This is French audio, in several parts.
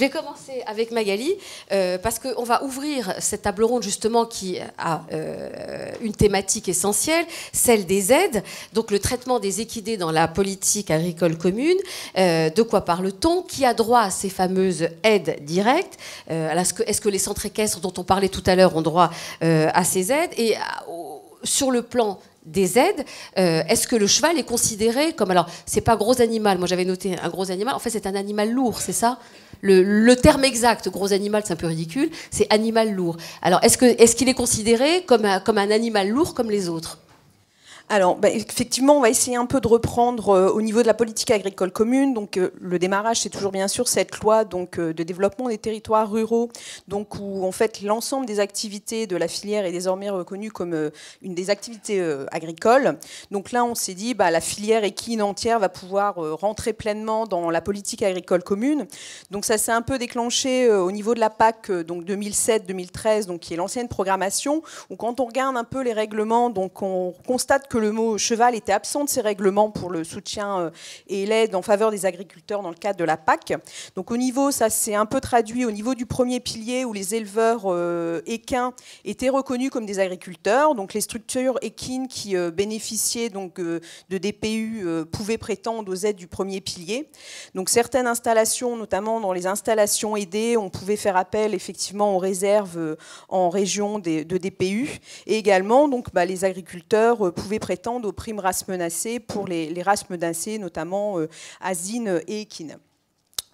Je vais commencer avec Magali, euh, parce qu'on va ouvrir cette table ronde justement qui a euh, une thématique essentielle, celle des aides, donc le traitement des équidés dans la politique agricole commune. Euh, de quoi parle-t-on Qui a droit à ces fameuses aides directes Est-ce que, les centres équestres dont on parlait tout à l'heure ont droit à ces aides Et sur le plan des aides, est-ce que le cheval est considéré comme alors c'est pas un gros animal Moi j'avais noté un gros animal. En fait c'est un animal lourd, c'est ça le, terme exact, gros animal, c'est un peu ridicule, c'est animal lourd. Alors, est-ce qu'il est, considéré comme un animal lourd comme les autres alors, ben, effectivement, on va essayer un peu de reprendre euh, au niveau de la politique agricole commune. Donc, euh, le démarrage, c'est toujours bien sûr cette loi donc, euh, de développement des territoires ruraux, donc, où en fait l'ensemble des activités de la filière est désormais reconnue comme une des activités agricoles. Donc là, on s'est dit, bah, la filière équine entière va pouvoir rentrer pleinement dans la politique agricole commune. Donc, ça s'est un peu déclenché au niveau de la PAC donc 2007-2013, donc, qui est l'ancienne programmation, où quand on regarde un peu les règlements, donc, on constate que le mot cheval était absent de ces règlements pour le soutien euh, et l'aide en faveur des agriculteurs dans le cadre de la PAC. Donc au niveau, ça s'est un peu traduit au niveau du premier pilier où les éleveurs euh, équins étaient reconnus comme des agriculteurs. Donc les structures équines qui euh, bénéficiaient donc de DPU pouvaient prétendre aux aides du premier pilier. Donc certaines installations, notamment dans les installations aidées, on pouvait faire appel effectivement aux réserves en région de DPU. Et également, donc bah, les agriculteurs pouvaient prétendent aux primes races menacées pour les, races menacées, notamment euh, asine et équines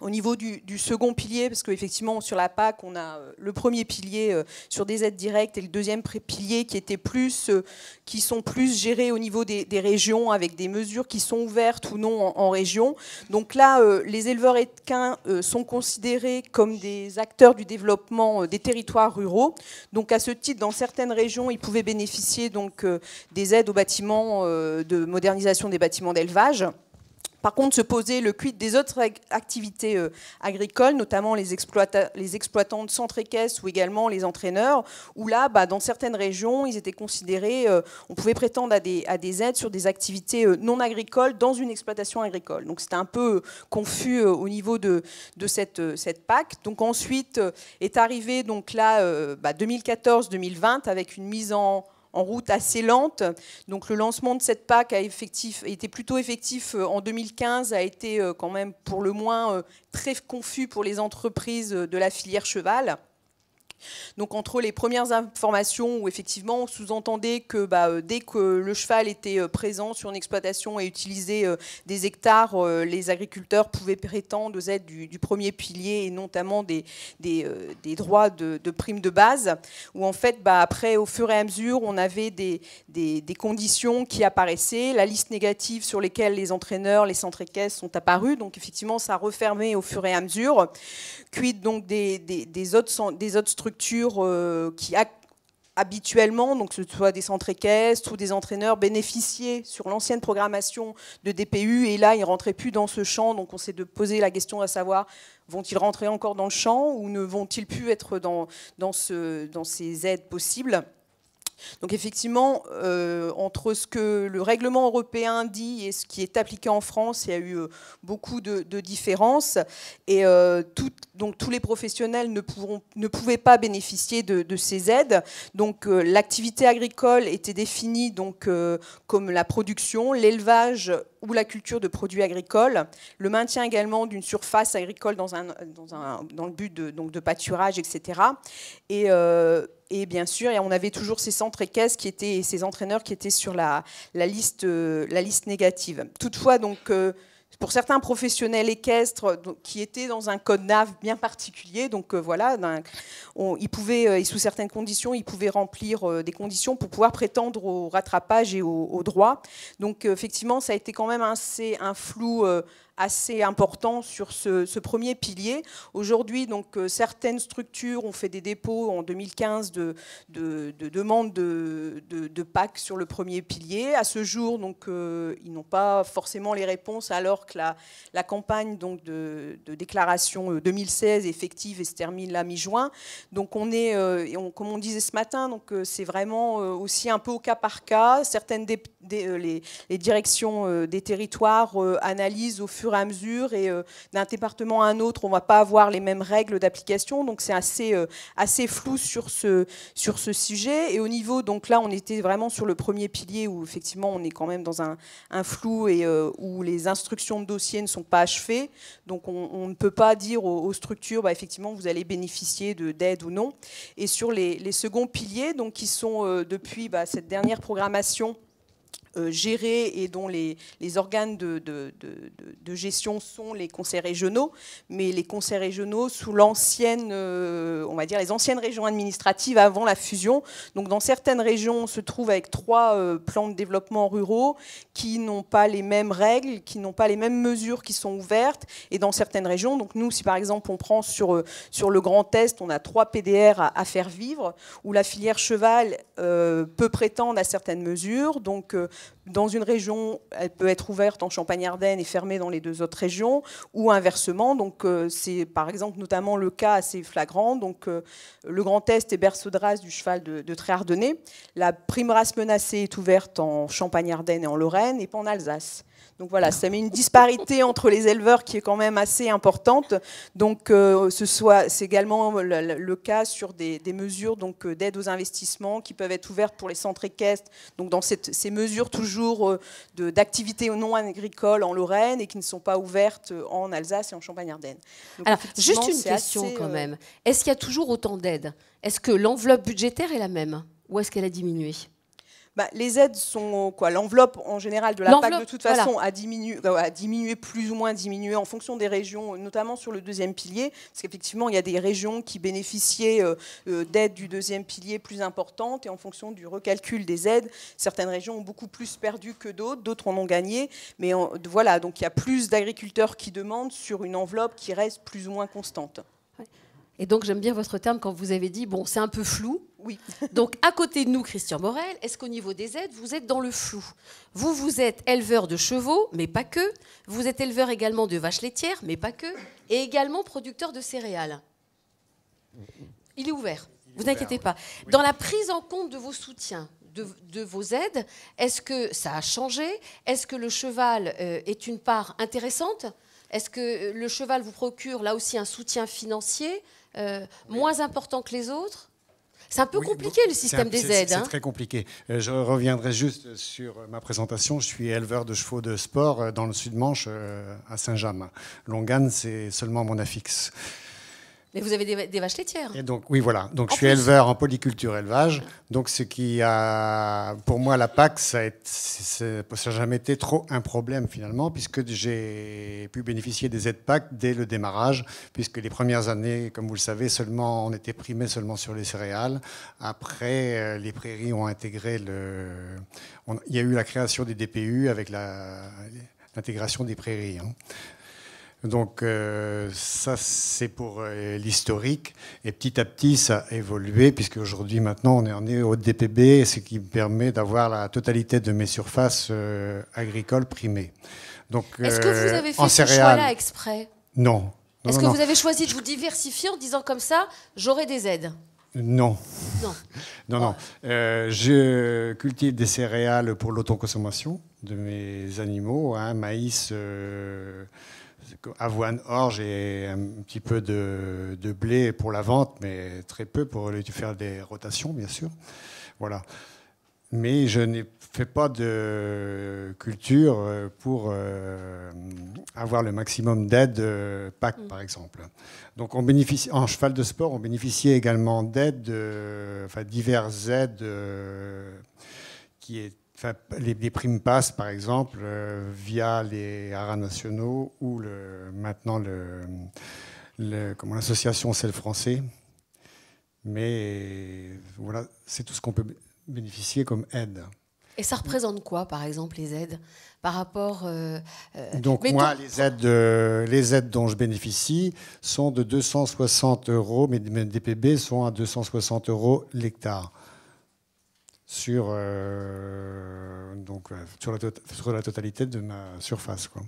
au niveau du, second pilier, parce qu'effectivement, sur la PAC, on a euh, le premier pilier euh, sur des aides directes et le deuxième pilier qui, était plus, euh, qui sont plus gérés au niveau des, régions avec des mesures qui sont ouvertes ou non en, région. Donc là, les éleveurs équins sont considérés comme des acteurs du développement des territoires ruraux. Donc à ce titre, dans certaines régions, ils pouvaient bénéficier donc, des aides aux bâtiments de modernisation des bâtiments d'élevage. Par contre, se poser le quid des autres activités euh, agricoles, notamment les, les exploitants de centres équestres ou également les entraîneurs, où là, bah, dans certaines régions, ils étaient considérés, euh, on pouvait prétendre à des, aides sur des activités euh, non agricoles dans une exploitation agricole. Donc c'était un peu confus au niveau de, cette, PAC. Donc ensuite est arrivé donc là 2014-2020 bah, avec une mise en en route assez lente. Donc le lancement de cette PAC a effectif, été plutôt effectif euh, en 2015, a été euh, quand même pour le moins euh, très confus pour les entreprises de la filière cheval. Donc entre les premières informations où effectivement on sous-entendait que bah, euh, dès que le cheval était euh, présent sur une exploitation et utilisait euh, des hectares, les agriculteurs pouvaient prétendre aux aides du, premier pilier et notamment des, droits de, prime de base, où en fait bah, après au fur et à mesure on avait des, conditions qui apparaissaient, la liste négative sur lesquelles les entraîneurs, les centres équestres sont apparus, donc effectivement ça refermait au fur et à mesure. Quid donc des, des autres structures euh, qui habituellement, donc que ce soit des centres équestres ou des entraîneurs, bénéficiaient sur l'ancienne programmation de DPU et là, ils ne rentraient plus dans ce champ. Donc on s'est de poser la question à savoir, vont-ils rentrer encore dans le champ ou ne vont-ils plus être dans, dans ces aides possibles donc effectivement, euh, entre ce que le règlement européen dit et ce qui est appliqué en France, il y a eu euh, beaucoup de, différences. Et euh, tout, donc tous les professionnels ne, ne pouvaient pas bénéficier de, ces aides. Donc l'activité agricole était définie donc, comme la production, l'élevage ou la culture de produits agricoles, le maintien également d'une surface agricole dans, un, le but de, donc de pâturage, etc. Et et bien sûr, on avait toujours ces centres équestres qui étaient, et ces entraîneurs qui étaient sur la, liste, euh, la liste négative. Toutefois, donc, euh, pour certains professionnels équestres qui étaient dans un code NAV bien particulier, donc euh, voilà, ils pouvaient, et sous certaines conditions, ils pouvaient remplir des conditions pour pouvoir prétendre au rattrapage et au, au droit. Donc effectivement, ça a été quand même assez un flou assez important sur ce, premier pilier. Aujourd'hui, donc euh, certaines structures ont fait des dépôts en 2015 de, de, demandes de, PAC sur le premier pilier. À ce jour, donc, euh, ils n'ont pas forcément les réponses alors que la, la campagne donc, de, déclaration 2016 euh, effective et se termine la mi-juin. Donc on est, comme on disait ce matin, donc c'est vraiment aussi un peu au cas par cas. Certaines dépôts euh, les, directions euh, des territoires euh, analysent au fur et à mesure et d'un département à un autre, on ne va pas avoir les mêmes règles d'application. Donc c'est assez, assez flou sur ce, sur ce sujet. Et au niveau, donc là, on était vraiment sur le premier pilier où effectivement on est quand même dans un, flou et où les instructions de dossier ne sont pas achevées. Donc on, ne peut pas dire aux, structures, bah, effectivement, vous allez bénéficier d'aide ou non. Et sur les, seconds piliers, donc qui sont depuis bah, cette dernière programmation, euh, gérés et dont les, organes de, gestion sont les conseils régionaux, mais les conseils régionaux sous l'ancienne, euh, on va dire, les anciennes régions administratives avant la fusion. Donc dans certaines régions, on se trouve avec trois euh, plans de développement ruraux qui n'ont pas les mêmes règles, qui n'ont pas les mêmes mesures qui sont ouvertes, et dans certaines régions, donc nous, si par exemple on prend sur, sur le Grand Est, on a trois PDR à, faire vivre, où la filière cheval peut prétendre à certaines mesures, donc dans une région, elle peut être ouverte en champagne ardennes et fermée dans les deux autres régions, ou inversement. Donc, euh, c'est par exemple notamment le cas assez flagrant. Donc, euh, le Grand Est est berceau de race du cheval de, de La prime race menacée est ouverte en champagne ardennes et en Lorraine, et pas en Alsace. Donc voilà, ça met une disparité entre les éleveurs qui est quand même assez importante. Donc euh, ce soit, c'est également le, cas sur des, mesures donc euh, d'aide aux investissements qui peuvent être ouvertes pour les centres équestres. Donc dans ces mesures toujours euh, d'activité d'activités non agricoles en Lorraine et qui ne sont pas ouvertes en Alsace et en Champagne-Ardenne. Alors juste une question quand même. Est-ce qu'il y a toujours autant d'aides Est-ce que l'enveloppe budgétaire est la même ou est-ce qu'elle a diminué bah, les aides sont quoi L'enveloppe en général de la PAC de toute façon euh, a, diminué, plus ou moins diminué en fonction des régions, notamment sur le deuxième pilier, parce qu'effectivement il y a des régions qui bénéficiaient euh, euh, d'aides du deuxième pilier plus importantes et en fonction du recalcul des aides, certaines régions ont beaucoup plus perdu que d'autres, d'autres en ont gagné, mais voilà donc il y a plus d'agriculteurs qui demandent sur une enveloppe qui reste plus ou moins constante. Et donc j'aime bien votre terme quand vous avez dit, bon, c'est un peu flou. Oui. donc à côté de nous, Christian Morel, est-ce qu'au niveau des aides, vous êtes dans le flou Vous, vous êtes éleveur de chevaux, mais pas que. Vous êtes éleveur également de vaches laitières, mais pas que. Et également producteur de céréales. Il est ouvert. vous n'inquiétez pas. Dans la prise en compte de vos soutiens, de, vos aides. Est-ce que ça a changé Est-ce que le cheval euh, est une part intéressante Est-ce que le cheval vous procure là aussi un soutien financier euh, moins important que les autres c'est un peu compliqué le système des aides. C'est hein. très compliqué. Euh, je reviendrai juste sur euh, ma présentation. Je suis éleveur de chevaux de sport dans le sud-manche à Saint-James. Longan, c'est seulement mon affixe. Mais vous avez des, vaches laitières. Et donc, oui, voilà. Donc, je suis éleveur en polyculture élevage. Donc, ce qui a, pour moi, la PAC, ça n'a jamais été trop un problème finalement, puisque j'ai pu bénéficier des aides PAC dès le démarrage, puisque les premières années, comme vous le savez, seulement on était primé seulement sur les céréales. Après, euh, les prairies ont intégré le. il y a eu la création des DPU avec la l'intégration des prairies. Hein. Donc euh, ça, c'est pour euh, l'historique. Et petit à petit, ça a évolué, puisque aujourd'hui, maintenant, on est au DPB, ce qui permet d'avoir la totalité de mes surfaces euh, agricoles primées. Donc, Est-ce que vous avez fait ce là exprès Non. Est-ce que vous avez choisi de vous diversifier en disant comme ça, j'aurai des aides non. Non, non. non. je cultive des céréales pour l'autoconsommation de mes animaux, un hein, maïs, avoine, orge et un petit peu de, blé pour la vente, mais très peu pour faire des rotations, bien sûr. Voilà. Mais je n'ai fait pas de culture euh, pour euh, avoir le maximum d'aide euh, PAC, mm. par exemple. Donc, on bénéficie, en cheval de sport, on bénéficiait également d'aides, enfin, diverses aides qui étaient les, primes passent, par exemple, euh, via les haras nationaux ou le, maintenant le, le comment, l'association Celle Français. Mais voilà, c'est tout ce qu'on peut bénéficier comme aide. Et ça représente quoi, par exemple, les aides par rapport euh, euh, Donc moi, les, aides, les aides dont je bénéficie sont de 260 euros, mes DPB sont à 260 euros l'hectare sur, euh, donc, euh, sur, la, tota, sur la totalité de ma surface. Quoi.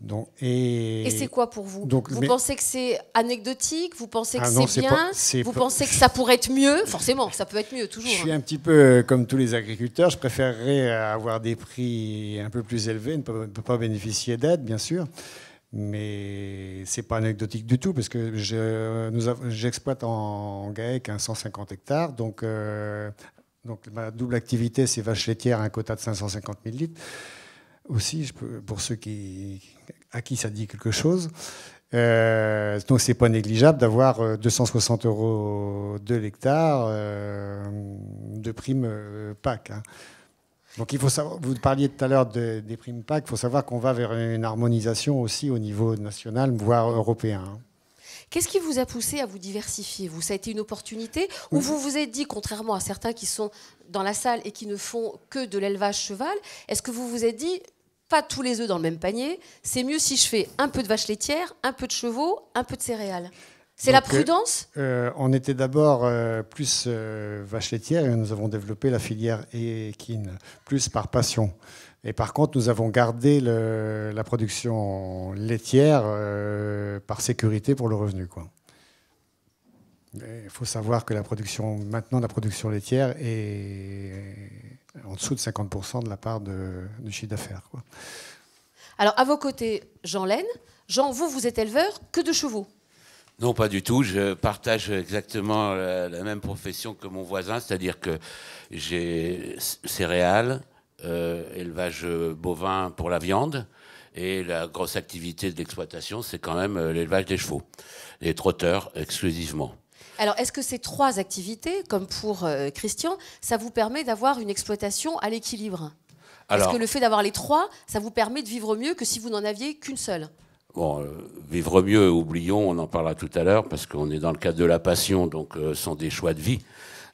Donc, et, et c'est quoi pour vous donc, Vous pensez que c'est anecdotique Vous pensez que ah c'est bien Vous pensez que ça pourrait être mieux Forcément, ça peut être mieux toujours. Je suis un petit peu comme tous les agriculteurs. Je préférerais avoir des prix un peu plus élevés, ne peut pas bénéficier d'aide, bien sûr. Mais c'est pas anecdotique du tout parce que j'exploite en, en GAEC 150 hectares, donc euh, donc ma double activité, c'est vache laitière, un quota de 550 000 litres. Aussi, je peux, pour ceux qui, à qui ça dit quelque chose. Euh, donc c'est pas négligeable d'avoir 260 euh, euros de l'hectare euh, de prime PAC. Hein. Donc il faut savoir, vous parliez tout à l'heure des primes PAC, il faut savoir qu'on va vers une harmonisation aussi au niveau national, voire européen. Hein. Qu'est-ce qui vous a poussé à vous diversifier Vous, ça a été une opportunité Ou vous vous êtes dit, contrairement à certains qui sont dans la salle et qui ne font que de l'élevage cheval, est-ce que vous vous êtes dit, pas tous les œufs dans le même panier, c'est mieux si je fais un peu de vache laitière, un peu de chevaux, un peu de céréales c'est la euh, prudence euh, On était d'abord euh, plus vache laitière et nous avons développé la filière équine, plus par passion. Et par contre, nous avons gardé la production laitière euh, par sécurité pour le revenu. Il faut savoir que la production, maintenant, la production laitière est en dessous de 50% de la part de, du chiffre d'affaires. Alors, à vos côtés, Jean Laine. Jean, vous, vous êtes éleveur que de chevaux non, pas du tout. Je partage exactement la même profession que mon voisin, c'est-à-dire que j'ai céréales, euh, élevage euh, bovin pour la viande. Et la grosse activité de l'exploitation, c'est quand même euh, l'élevage des chevaux, les trotteurs exclusivement. Alors, est-ce que ces trois activités, comme pour Christian, ça vous permet d'avoir une exploitation à l'équilibre Est-ce que le fait d'avoir les trois, ça vous permet de vivre mieux que si vous n'en aviez qu'une seule Bon, vivre mieux, oublions, on en parlera tout à l'heure, parce qu'on est dans le cadre de la passion, donc ce sont des choix de vie.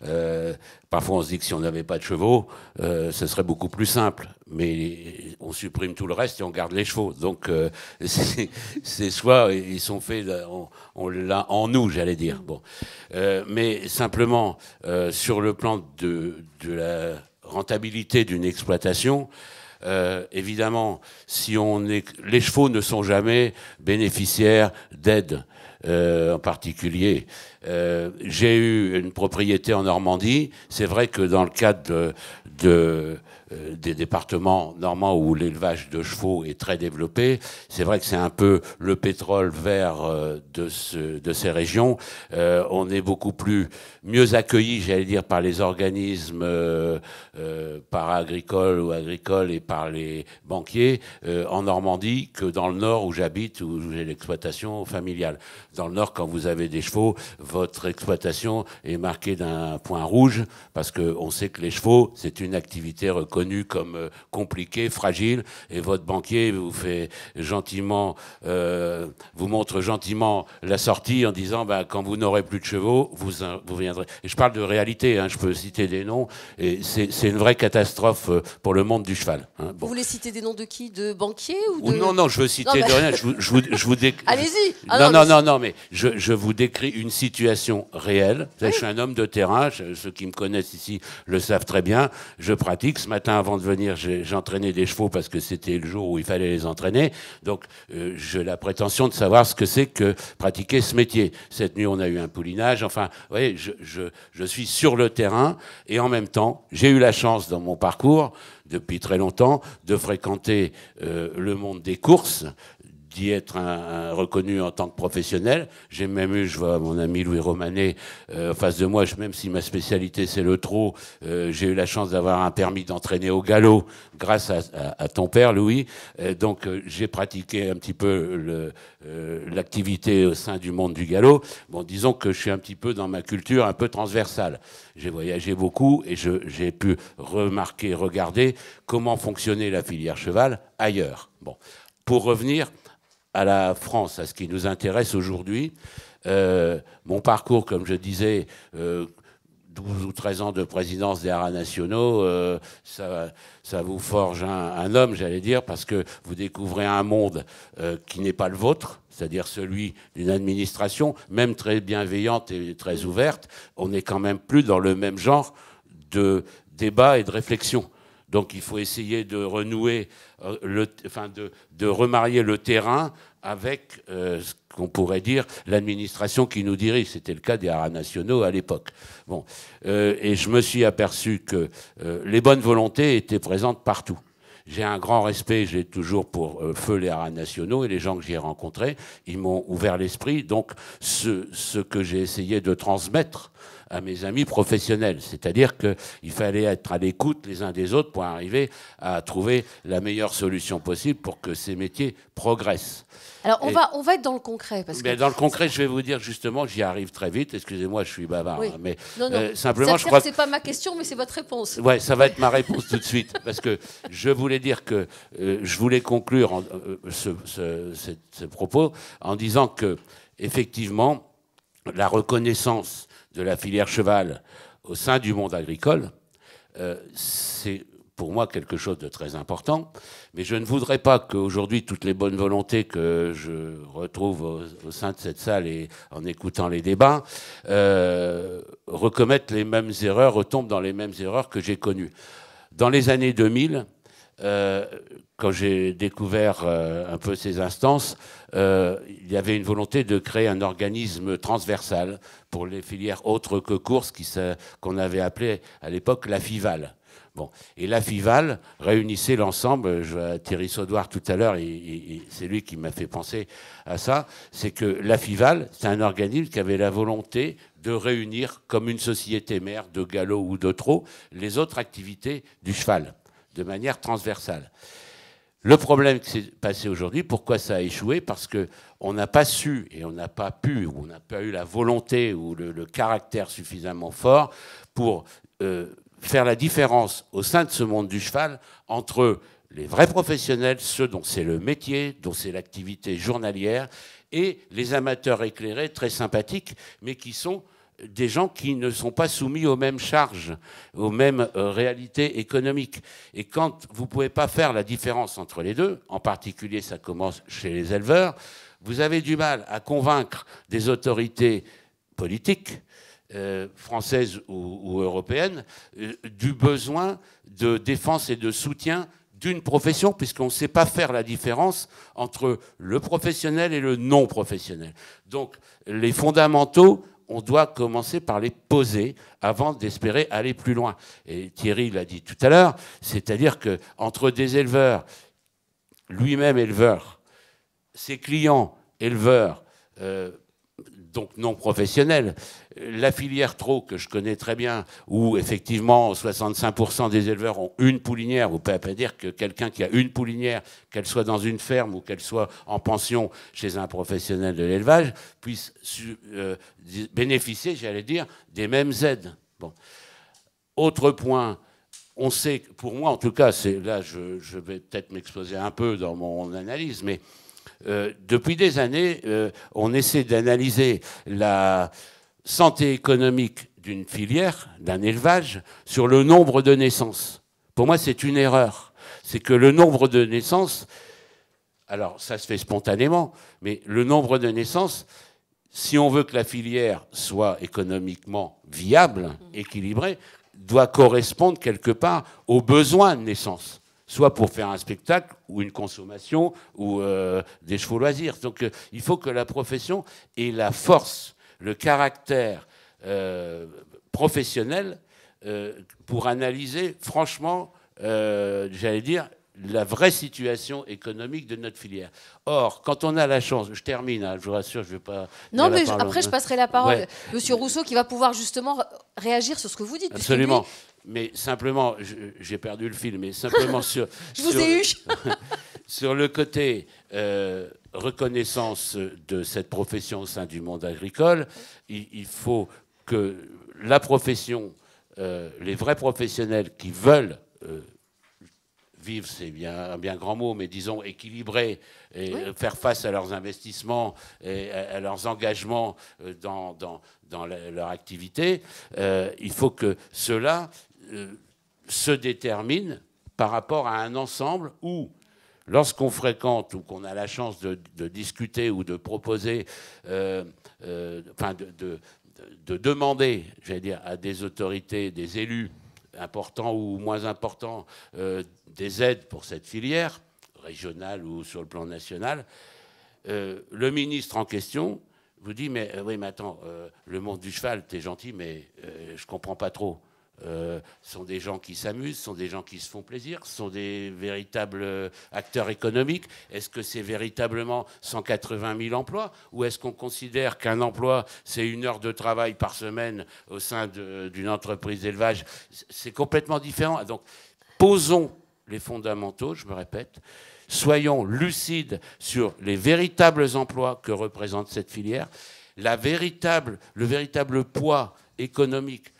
Euh, parfois, on se dit que si on n'avait pas de chevaux, euh, ce serait beaucoup plus simple. Mais on supprime tout le reste et on garde les chevaux. Donc, euh, c'est soit ils sont faits on, l'a en nous, j'allais dire. Bon. mais simplement, sur le plan de, la rentabilité d'une exploitation, évidemment, si on est, les chevaux ne sont jamais bénéficiaires d'aides. Euh, en particulier. Euh, j'ai eu une propriété en Normandie. C'est vrai que dans le cadre de, de euh, des départements normands où l'élevage de chevaux est très développé. C'est vrai que c'est un peu le pétrole vert euh, de, de ces régions. Euh, on est beaucoup plus mieux accueilli, j'allais dire, par les organismes par agricoles ou agricoles et par les banquiers en Normandie que dans le nord où j'habite, où j'ai l'exploitation familiale. Dans le nord, quand vous avez des chevaux, votre exploitation est marquée d'un point rouge parce qu'on sait que les chevaux, c'est une activité reconnue reconnu comme euh, compliqué, fragile, et votre banquier vous fait gentiment, euh, vous montre gentiment la sortie en disant ben, quand vous n'aurez plus de chevaux, vous, vous viendrez. Et je parle de réalité, hein, je peux citer des noms, et c'est une vraie catastrophe euh, pour le monde du cheval. Hein. Vous voulez citer des noms de qui De banquier ou Non, non, je veux citer de rien. Je déc... Allez-y non, non, ah non, non, mais je, vous décris une situation réelle. Ah je suis un homme de terrain, ceux qui me connaissent ici le savent très bien. Je pratique ce matin avant de venir, j'entraînais des chevaux parce que c'était le jour où il fallait les entraîner. Donc, euh, j'ai la prétention de savoir ce que c'est que pratiquer ce métier. Cette nuit, on a eu un poulinage. Enfin, vous voyez, je, suis sur le terrain et en même temps, j'ai eu la chance dans mon parcours depuis très longtemps de fréquenter euh, le monde des courses, d'y être un, reconnu en tant que professionnel. J'ai même eu, je vois mon ami Louis Romanet euh, en face de moi, je, même si ma spécialité c'est le trot, euh, j'ai eu la chance d'avoir un permis d'entraîner au galop grâce à, à, ton père Louis. Euh, donc euh, j'ai pratiqué un petit peu euh, l'activité au sein du monde du galop. Bon, disons que je suis un petit peu dans ma culture un peu transversale. J'ai voyagé beaucoup et j'ai pu remarquer, regarder comment fonctionnait la filière cheval ailleurs. Bon, pour revenir à la France, à ce qui nous intéresse aujourd'hui. Euh, mon parcours, comme je disais, 12 euh, ou 13 ans de présidence des haras nationaux, euh, ça, vous forge un, un homme, j'allais dire, parce que vous découvrez un monde qui n'est pas le vôtre, c'est-à-dire celui d'une administration, même très bienveillante et très ouverte. On n'est quand même plus dans le même genre de débat et de réflexion. Donc il faut essayer de renouer, euh, de, remarier le terrain avec euh, ce qu'on pourrait dire l'administration qui nous dirige. C'était le cas des haras nationaux à l'époque. Bon. Euh, et je me suis aperçu que les bonnes volontés étaient présentes partout. J'ai un grand respect, j'ai toujours pour feu les haras nationaux et les gens que j'ai rencontrés, ils m'ont ouvert l'esprit. Donc ce que j'ai essayé de transmettre à mes amis professionnels. C'est-à-dire qu'il fallait être à l'écoute les uns des autres pour arriver à trouver la meilleure solution possible pour que ces métiers progressent. Alors on, va, on va être dans le concret. Parce que... Dans le concret, je vais vous dire justement, j'y arrive très vite. Excusez-moi, je suis bavard. Hein, mais euh, simplement, je crois que c'est pas ma question, mais c'est votre réponse. Ouais, ça va être ma réponse tout de suite, parce que je voulais dire que euh, je voulais conclure euh, ce, ce, propos en disant que effectivement, la reconnaissance de la filière cheval au sein du monde agricole, euh, c'est pour moi quelque chose de très important. Mais je ne voudrais pas qu'aujourd'hui, toutes les bonnes volontés que je retrouve au, sein de cette salle et en écoutant les débats, euh, recommettent les mêmes erreurs, retombent dans les mêmes erreurs que j'ai connues. Dans les années 2000, euh, quand j'ai découvert euh, un peu ces instances, euh, il y avait une volonté de créer un organisme transversal pour les filières autres que courses qu'on avait appelé à l'époque la FIVAL. Bon. Et la FIVAL réunissait l'ensemble, Thierry Saudoir tout à l'heure, c'est lui qui m'a fait penser à ça, c'est que la FIVAL, c'est un organisme qui avait la volonté de réunir comme une société mère de galop ou de trot les autres activités du cheval de manière transversale. Le problème qui s'est passé aujourd'hui, pourquoi ça a échoué Parce qu'on n'a pas su et on n'a pas pu, ou on n'a pas eu la volonté ou le, caractère suffisamment fort pour euh, faire la différence au sein de ce monde du cheval entre les vrais professionnels, ceux dont c'est le métier, dont c'est l'activité journalière, et les amateurs éclairés, très sympathiques, mais qui sont des gens qui ne sont pas soumis aux mêmes charges, aux mêmes euh, réalités économiques. Et quand vous ne pouvez pas faire la différence entre les deux, en particulier ça commence chez les éleveurs, vous avez du mal à convaincre des autorités politiques, euh, françaises ou, européennes, euh, du besoin de défense et de soutien d'une profession, puisqu'on ne sait pas faire la différence entre le professionnel et le non professionnel. Donc les fondamentaux on doit commencer par les poser avant d'espérer aller plus loin. Et Thierry l'a dit tout à l'heure, c'est-à-dire que entre des éleveurs, lui-même éleveur, ses clients éleveurs, euh, donc non professionnel. La filière trop, que je connais très bien, où effectivement 65% des éleveurs ont une poulinière, vous pouvez pas dire que quelqu'un qui a une poulinière, qu'elle soit dans une ferme ou qu'elle soit en pension chez un professionnel de l'élevage, puisse euh, bénéficier, j'allais dire, des mêmes aides. Bon. Autre point, on sait, pour moi en tout cas, c'est là je, je vais peut-être m'exposer un peu dans mon analyse, mais euh, depuis des années, euh, on essaie d'analyser la santé économique d'une filière, d'un élevage, sur le nombre de naissances. Pour moi, c'est une erreur. C'est que le nombre de naissances, alors ça se fait spontanément, mais le nombre de naissances, si on veut que la filière soit économiquement viable, équilibrée, doit correspondre quelque part aux besoins de naissance soit pour faire un spectacle ou une consommation ou euh, des chevaux loisirs. Donc euh, il faut que la profession ait la force, le caractère euh, professionnel pour analyser franchement, j'allais dire, la vraie situation économique de notre filière. Or, quand on a la chance, je termine, hein, je vous rassure, je ne vais pas... Non, mais après, je passerai la parole à Monsieur M. Rousseau qui va pouvoir justement réagir sur ce que vous dites. Absolument mais simplement, j'ai perdu le fil, mais simplement sur. le côté euh, reconnaissance de cette profession au sein du monde agricole, il, faut que la profession, euh, les vrais professionnels qui veulent. Euh, vivre, c'est bien un bien grand mot, mais disons équilibrer et faire face à leurs investissements et à, leurs engagements dans, leur activité. il faut que cela là euh, se détermine par rapport à un ensemble où lorsqu'on fréquente ou qu'on a la chance de, discuter ou de proposer, euh, euh, de, de, demander, dire, à des autorités, des élus importants ou moins importants, des aides pour cette filière, régionale ou sur le plan national, le ministre en question vous dit, mais oui, mais attends, le monde du cheval, t'es gentil, mais je comprends pas trop. Euh, sont des gens qui s'amusent, sont des gens qui se font plaisir, sont des véritables euh, acteurs économiques. Est-ce que c'est véritablement 180 000 emplois ou est-ce qu'on considère qu'un emploi, c'est une heure de travail par semaine au sein d'une entreprise d'élevage C'est complètement différent. Donc, posons les fondamentaux, je me répète. Soyons lucides sur les véritables emplois que représente cette filière, la véritable, le véritable poids économique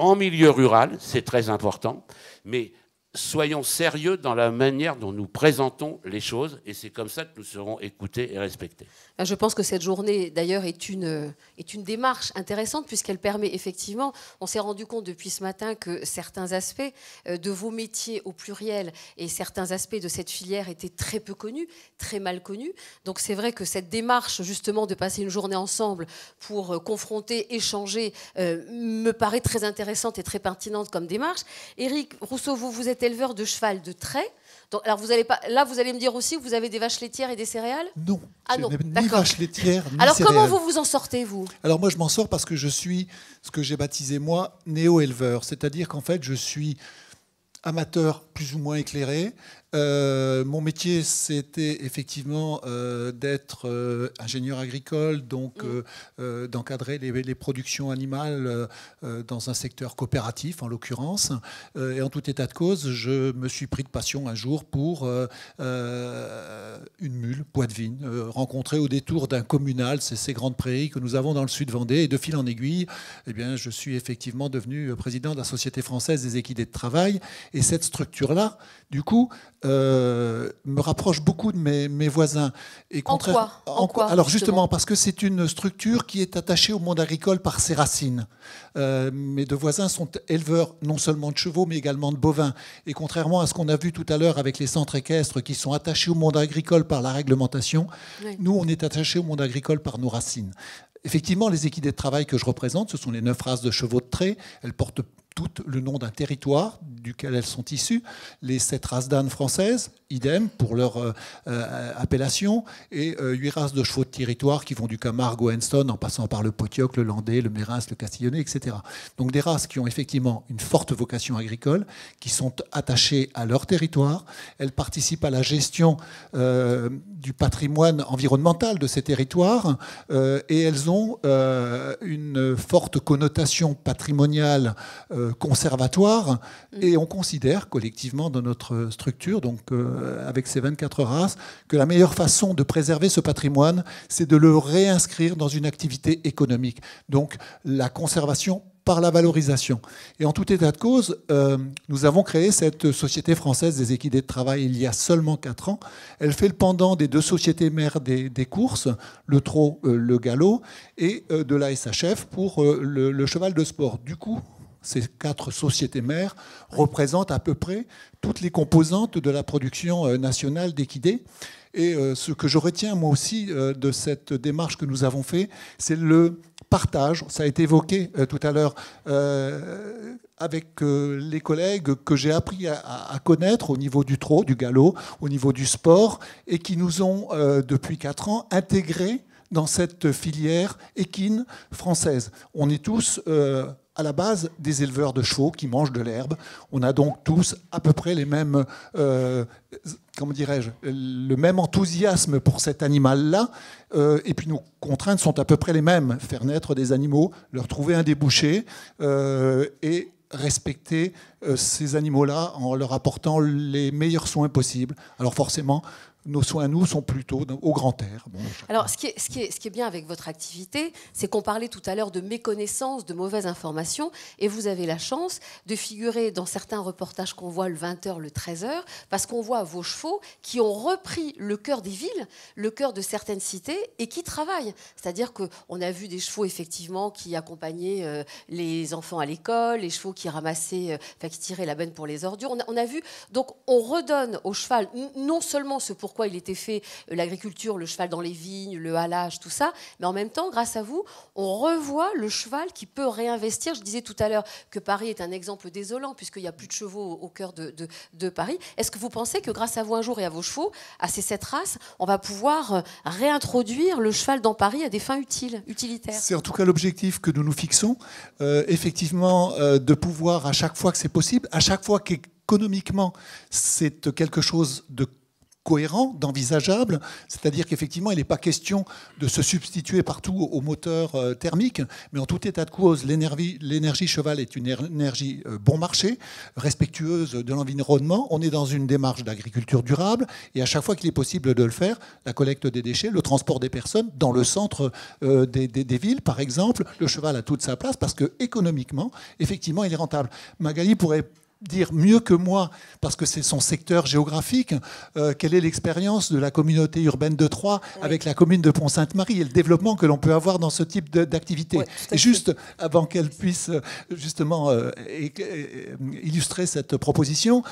en milieu rural, c'est très important, mais soyons sérieux dans la manière dont nous présentons les choses, et c'est comme ça que nous serons écoutés et respectés. Ah, je pense que cette journée, d'ailleurs, est une, est une démarche intéressante puisqu'elle permet effectivement, on s'est rendu compte depuis ce matin que certains aspects euh, de vos métiers au pluriel et certains aspects de cette filière étaient très peu connus, très mal connus. Donc c'est vrai que cette démarche, justement, de passer une journée ensemble pour euh, confronter, échanger, euh, me paraît très intéressante et très pertinente comme démarche. Éric Rousseau, vous, vous êtes éleveur de cheval de trait alors vous allez pas, là, vous allez me dire aussi que vous avez des vaches laitières et des céréales Non. Ah non, ni vaches laitières, Alors comment vous vous en sortez, vous Alors moi, je m'en sors parce que je suis ce que j'ai baptisé moi néo-éleveur. C'est-à-dire qu'en fait, je suis amateur plus ou moins éclairé, euh, mon métier, c'était effectivement euh, d'être euh, ingénieur agricole, donc mm. d'encadrer les, productions animales dans un secteur coopératif, en l'occurrence. et en tout état de cause, je me suis pris de passion un jour pour une mule, poids de rencontrée au détour d'un communal, ces grandes prairies que nous avons dans le sud Vendée. Et de fil en aiguille, et eh bien, je suis effectivement devenu président de la Société française des équidés de travail. Et cette structure-là, du coup, euh, me rapproche beaucoup de mes, voisins. Et en quoi, Alors justement, parce que c'est une structure qui est attachée au monde agricole par ses racines. Euh, mes deux voisins sont éleveurs non seulement de chevaux, mais également de bovins. Et contrairement à ce qu'on a vu tout à l'heure avec les centres équestres qui sont attachés au monde agricole par la réglementation, nous, on est attachés au monde agricole par nos racines. Effectivement, les équidés de travail que je représente, ce sont les neuf races de chevaux de trait. Elles portent toutes le nom d'un territoire duquel elles sont issues. Les sept races d'ânes françaises, idem pour leur euh, euh, appellation, et euh, huit races de chevaux de territoire qui vont du Camargue au en passant par le Potioc, le Landais, le Mérins, le Castillonnais, etc. Donc des races qui ont effectivement une forte vocation agricole, qui sont attachées à leur territoire. Elles participent à la gestion du patrimoine environnemental de ces territoires et elles ont une forte connotation patrimoniale euh, conservatoire mm. et on considère collectivement dans notre structure, donc euh, avec ces 24 races, que la meilleure façon de préserver ce patrimoine, c'est de le réinscrire dans une activité économique. Donc la conservation par la valorisation. Et en tout état de cause, euh, nous avons créé cette société française des équidés de travail il y a seulement 4 ans. Elle fait le pendant des deux sociétés mères des, courses, le trot, le galop, et de la SHF pour le cheval de sport. Du coup, ces quatre sociétés mères représentent à peu près toutes les composantes de la production euh, nationale d'équidés. Et euh, ce que je retiens moi aussi euh, de cette démarche que nous avons faite, c'est le partage. Ça a été évoqué tout à l'heure avec les collègues que j'ai appris à, connaître au niveau du trot, du galop, au niveau du sport, et qui nous ont, depuis quatre ans, intégrés dans cette filière équine française. On est tous à la base des éleveurs de chevaux qui mangent de l'herbe. On a donc tous à peu près les mêmes, euh, dirais-je, le même enthousiasme pour cet animal-là. Euh, et puis nos contraintes sont à peu près les mêmes faire naître des animaux, leur trouver un débouché euh, et respecter ces animaux-là en leur apportant les meilleurs soins possibles. Alors forcément, nos soins, nous, sont plutôt au grand air. Alors, ce qui, est, ce, qui est, ce qui, est, bien avec votre activité, c'est qu'on parlait tout à l'heure de méconnaissance, de mauvaise information, et vous avez la chance de figurer dans certains reportages qu'on voit le 20h, le 13h, parce qu'on voit vos chevaux qui ont repris le cœur des villes, le cœur de certaines cités, et qui travaillent. C'est-à-dire qu'on a vu des chevaux, effectivement, qui accompagnaient euh, les enfants à l'école, les chevaux qui ramassaient, euh, enfin, qui tiraient la benne pour les ordures. On a, vu, donc, on redonne au cheval non seulement ce pour pourquoi il était fait euh, l'agriculture, le cheval dans les vignes, le halage, tout ça. Mais en même temps, grâce à vous, on revoit le cheval qui peut réinvestir. Je disais tout à l'heure que Paris est un exemple désolant puisqu'il n'y a plus de chevaux au cœur de, Paris. Est-ce que vous pensez que grâce à vous un jour et à vos chevaux, à ces sept races, on va pouvoir euh, réintroduire le cheval dans Paris à des fins utiles, utilitaires C'est en tout cas l'objectif que nous nous fixons. Euh, effectivement, de pouvoir à chaque fois que c'est possible, à chaque fois qu'économiquement c'est quelque chose de cohérent, d'envisageable, c'est-à-dire qu'effectivement, il n'est pas question de se substituer partout au moteur euh, thermique, mais en tout état de cause, l'énergie cheval est une énergie euh, bon marché, respectueuse de l'environnement. On est dans une démarche d'agriculture durable, et à chaque fois qu'il est possible de le faire, la collecte des déchets, le transport des personnes dans le centre euh, des, villes, par exemple, le cheval a toute sa place parce que économiquement, effectivement, il est rentable. Magali pourrait dire mieux que moi, parce que c'est son secteur géographique, euh, quelle est l'expérience de la communauté urbaine de Troyes avec la commune de Pont-Sainte-Marie et le développement que l'on peut avoir dans ce type d'activité. juste avant qu'elle puisse euh, justement euh, illustrer cette proposition,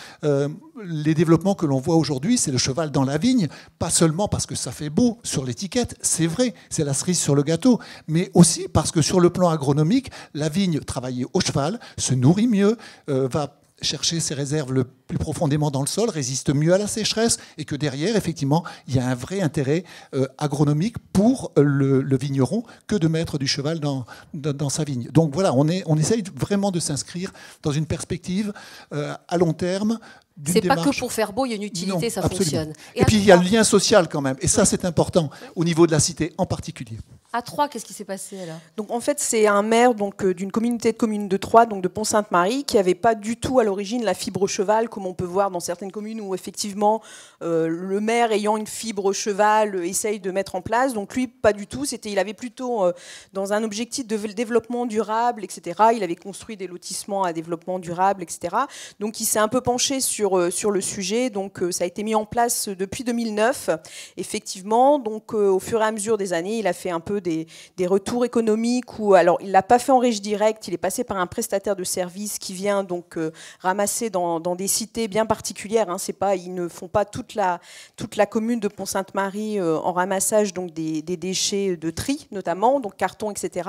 les développements que l'on voit aujourd'hui, c'est le cheval dans la vigne, pas seulement parce que ça fait beau sur l'étiquette, c'est vrai, c'est la cerise sur le gâteau, mais aussi parce que sur le plan agronomique, la vigne travaillée au cheval se nourrit mieux, va chercher ses réserves le plus profondément dans le sol, résiste mieux à la sécheresse et que derrière, effectivement, il y a un vrai intérêt euh, agronomique pour euh, le, vigneron que de mettre du cheval dans, dans, sa vigne. Donc voilà, on, est, on essaye vraiment de s'inscrire dans une perspective euh, à long terme. C'est pas que pour faire beau, il y a une utilité, ça fonctionne. et puis il y a le lien social quand même, et ça c'est important, au niveau de la cité en particulier. À Troyes, qu'est-ce qui s'est passé alors Donc en fait, c'est un maire donc euh, d'une communauté de communes de Troyes, donc de Pont-Sainte-Marie, qui n'avait pas du tout à l'origine la fibre cheval, comme on peut voir dans certaines communes où effectivement euh, le maire ayant une fibre cheval euh, essaye de mettre en place. Donc lui, pas du tout. C'était, il avait plutôt dans un objectif de développement durable, etc. Il avait construit des lotissements à développement durable, etc. Donc il s'est un peu penché sur sur le sujet. Donc ça a été mis en place depuis 2009, effectivement. Donc au fur et à mesure des années, il a fait un peu des, retours économiques ou alors il l'a pas fait en riche directe, il est passé par un prestataire de service qui vient donc euh, ramasser dans, des cités bien particulières. Hein. c'est pas, ils ne font pas toute la toute la commune de Pont-Sainte-Marie euh, en ramassage donc des, déchets de tri notamment, donc carton etc.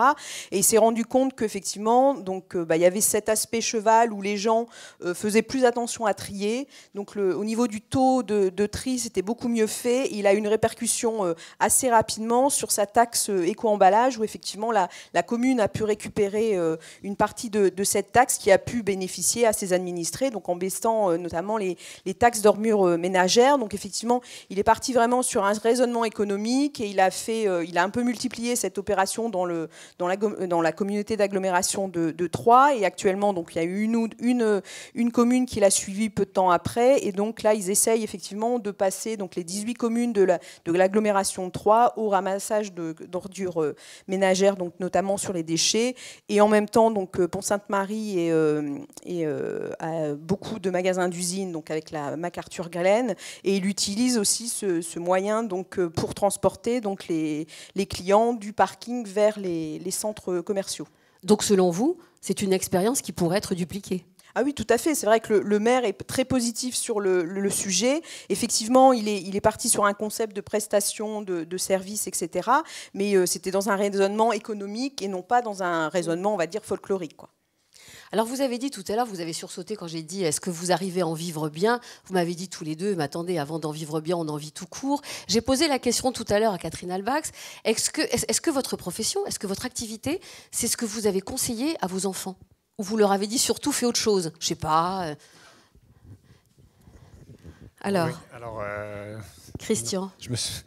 Et il s'est rendu compte qu'effectivement donc euh, bah, il y avait cet aspect cheval où les gens faisaient plus attention à trier. Donc le, au niveau du taux de, de tri, c'était beaucoup mieux fait. Il a une répercussion assez rapidement sur sa taxe éco-emballage où effectivement la, commune a pu récupérer euh, une partie de, cette taxe qui a pu bénéficier à ses administrés, donc en baissant euh, notamment les, taxes d'ormures euh, ménagères. Donc effectivement, il est parti vraiment sur un raisonnement économique et il a fait, il a un peu multiplié cette opération dans, le, dans, la, dans la communauté d'agglomération de, Troyes et actuellement donc il y a eu une, une, une commune qui l'a suivi peu de temps après et donc là ils essayent effectivement de passer donc les 18 communes de l'agglomération la, de 3 au ramassage de, euh, ménagères, donc notamment sur les déchets. Et en même temps, donc euh, Pont-Sainte-Marie et, a euh, beaucoup de magasins d'usine donc avec la MacArthur Galen, et il utilise aussi ce, moyen donc pour transporter donc les, les, clients du parking vers les centres commerciaux. Donc selon vous, c'est une expérience qui pourrait être dupliquée ah oui, tout à fait. C'est vrai que le, maire est très positif sur le, sujet. Effectivement, il est, il est, parti sur un concept de prestation, de, de service, etc. Mais euh, c'était dans un raisonnement économique et non pas dans un raisonnement, on va dire, folklorique. Alors vous avez dit tout à l'heure, vous avez sursauté quand j'ai dit est-ce que vous arrivez à en vivre bien Vous m'avez dit tous les deux, mais attendez, avant d'en vivre bien, on en vit tout court. J'ai posé la question tout à l'heure à Catherine Albax, est que, est -ce que votre profession, est-ce que votre activité, c'est ce que vous avez conseillé à vos enfants ou vous leur avez dit surtout fais autre chose Je sais pas. Euh. Alors, euh, Christian. Je me, suis,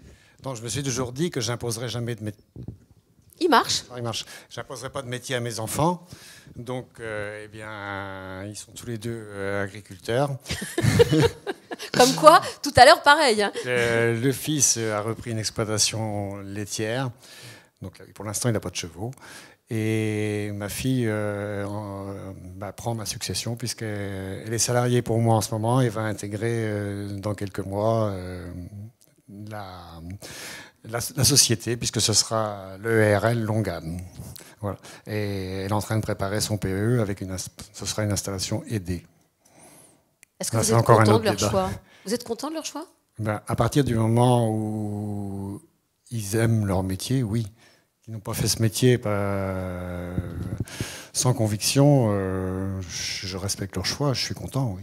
je me suis toujours dit que j'imposerais jamais de métier. Il marche. il marche. J'imposerai pas de métier à mes enfants. Donc, euh, eh bien, ils sont tous les deux agriculteurs. Comme quoi, tout à l'heure, pareil. Hein. Le, fils a repris une exploitation laitière. Donc, pour l'instant, il n'a pas de chevaux. Et ma fille euh, euh, prend ma succession puisqu'elle est salariée pour moi en ce moment et va intégrer euh, dans quelques mois la, société puisque ce sera l'ERL Longan. Voilà. Et elle est en train de préparer son PE avec une ce sera une installation aidée. Est-ce que ah, vous, êtes content de leur choix vous êtes content de leur choix À partir du moment où ils aiment leur métier, oui qui n'ont pas fait ce métier pas, sans conviction, euh, je respecte leur choix, je suis content, oui.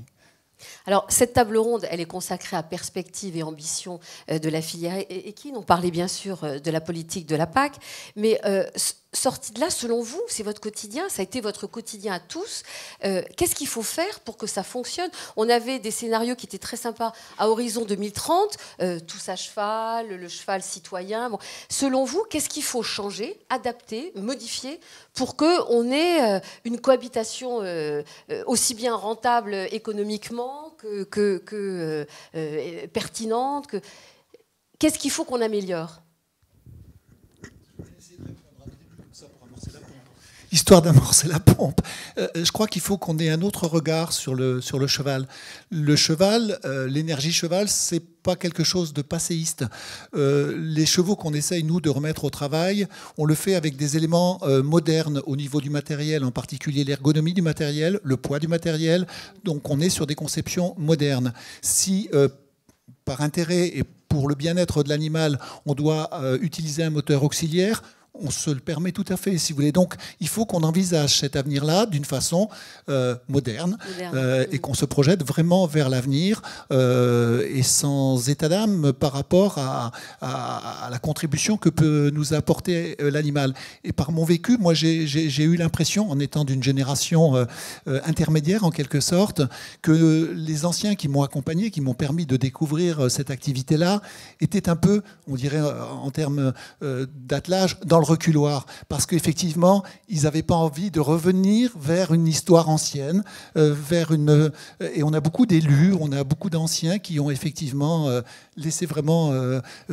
Alors, cette table ronde, elle est consacrée à perspectives et ambitions euh, de la filière équine. On parlait bien sûr euh, de la politique de la PAC, mais sorti de là, selon vous, c'est votre quotidien, ça a été votre quotidien à tous. Euh, qu'est-ce qu'il faut faire pour que ça fonctionne On avait des scénarios qui étaient très sympas à horizon 2030, euh, tout ça cheval, le cheval citoyen. Bon. Selon vous, qu'est-ce qu'il faut changer, adapter, modifier pour qu'on ait euh, une cohabitation aussi bien rentable économiquement que, que pertinente Qu'est-ce qu'il faut qu'on améliore histoire d'amorcer la pompe. Euh, euh, je crois qu'il faut qu'on ait un autre regard sur le, sur le cheval. Le cheval, euh, l'énergie cheval, c'est pas quelque chose de passéiste. les chevaux qu'on essaye, nous, de remettre au travail, on le fait avec des éléments modernes au niveau du matériel, en particulier l'ergonomie du matériel, le poids du matériel. Donc on est sur des conceptions modernes. Si par intérêt et pour le bien-être de l'animal, on doit utiliser un moteur auxiliaire, on se le permet tout à fait, si vous voulez. Donc, il faut qu'on envisage cet avenir-là d'une façon euh, moderne, euh, et qu'on se projette vraiment vers l'avenir euh, et sans état d'âme par rapport à, à, la contribution que peut nous apporter l'animal. Et par mon vécu, moi, j'ai eu l'impression, en étant d'une génération intermédiaire en quelque sorte, que les anciens qui m'ont accompagné, qui m'ont permis de découvrir cette activité-là, étaient un peu, on dirait en termes d'attelage, dans le reculoir, parce qu'effectivement, ils n'avaient pas envie de revenir vers une histoire ancienne, euh, vers une... Euh, et on a beaucoup d'élus, on a beaucoup d'anciens qui ont effectivement euh, laissé vraiment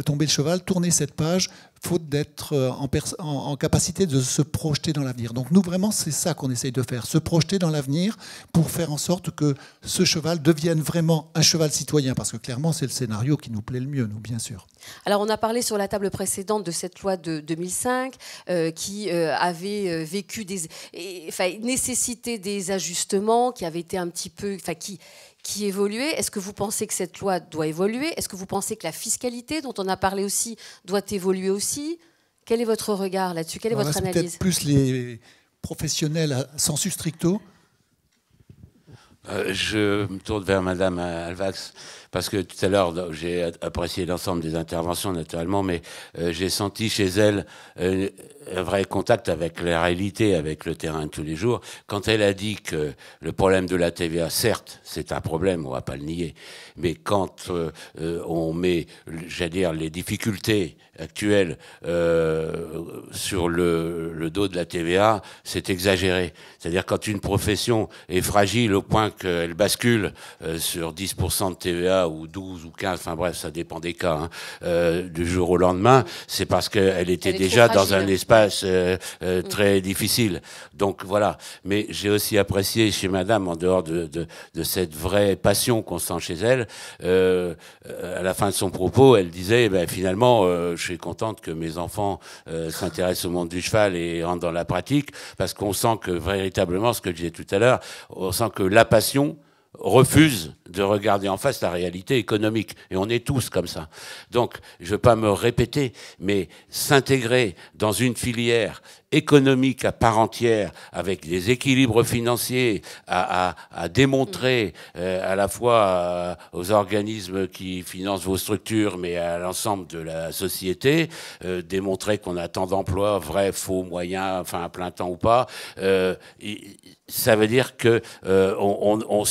tomber le cheval, tourner cette page faute d'être euh, en, en, capacité de se projeter dans l'avenir. Donc nous, vraiment, c'est ça qu'on essaye de faire, se projeter dans l'avenir pour faire en sorte que ce cheval devienne vraiment un cheval citoyen, parce que clairement, c'est le scénario qui nous plaît le mieux, nous, bien sûr. Alors on a parlé sur la table précédente de cette loi de 2005 euh, qui euh, avait vécu des... nécessité des ajustements qui avait été un petit peu... Enfin, qui qui évoluait. Est-ce que vous pensez que cette loi doit évoluer Est-ce que vous pensez que la fiscalité, dont on a parlé aussi, doit évoluer aussi Quel est votre regard là-dessus Quelle est votre analyse Plus les professionnels à sensu stricto. Euh, je me tourne vers Madame Alvax parce que tout à l'heure, j'ai apprécié l'ensemble des interventions, naturellement, mais euh, j'ai senti chez elle euh, un vrai contact avec la réalité, avec le terrain de tous les jours. Quand elle a dit que le problème de la TVA, certes, c'est un problème, on va pas le nier, mais quand euh, on met, j'allais dire, les difficultés actuelles sur le, le, dos de la TVA, c'est exagéré. C'est-à-dire quand une profession est fragile au point qu'elle bascule sur 10% de TVA ou 12 ou 15, enfin bref, ça dépend des cas, hein, euh, du jour au lendemain, c'est parce qu'elle était déjà dans un espace euh, euh, mm. très difficile. Donc voilà. Mais j'ai aussi apprécié chez Madame, en dehors de, de, de cette vraie passion qu'on sent chez elle, euh, à la fin de son propos, elle disait, eh ben, finalement, je suis contente que mes enfants s'intéressent au monde du cheval et rentrent dans la pratique, parce qu'on sent que véritablement, ce que je disais tout à l'heure, on sent que la passion, refuse de regarder en face la réalité économique. Et on est tous comme ça. Donc, je ne veux pas me répéter, mais s'intégrer dans une filière économique à part entière, avec des équilibres financiers à, démontrer euh, à la fois euh, aux organismes qui financent vos structures, mais à l'ensemble de la société, euh, démontrer qu'on a tant d'emplois, vrai, faux, moyens, enfin à plein temps ou pas. ça veut dire que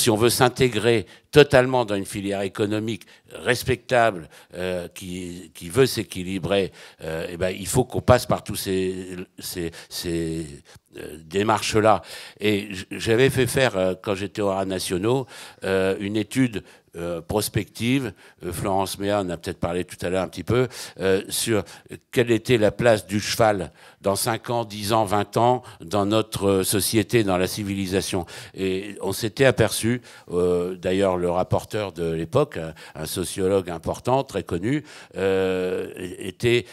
si on veut s'intégrer totalement dans une filière économique respectable euh, qui, veut s'équilibrer, euh, eh ben, il faut qu'on passe par tous ces, ces, euh, démarches-là. Et j'avais fait faire, quand j'étais aux nationaux, une étude euh, prospective, euh, Florence Méa en a peut-être parlé tout à l'heure un petit peu, euh, sur quelle était la place du cheval dans 5 ans, 10 ans, 20 ans dans notre société, dans la civilisation. Et on s'était aperçu, d'ailleurs le rapporteur de l'époque, un sociologue important, très connu, était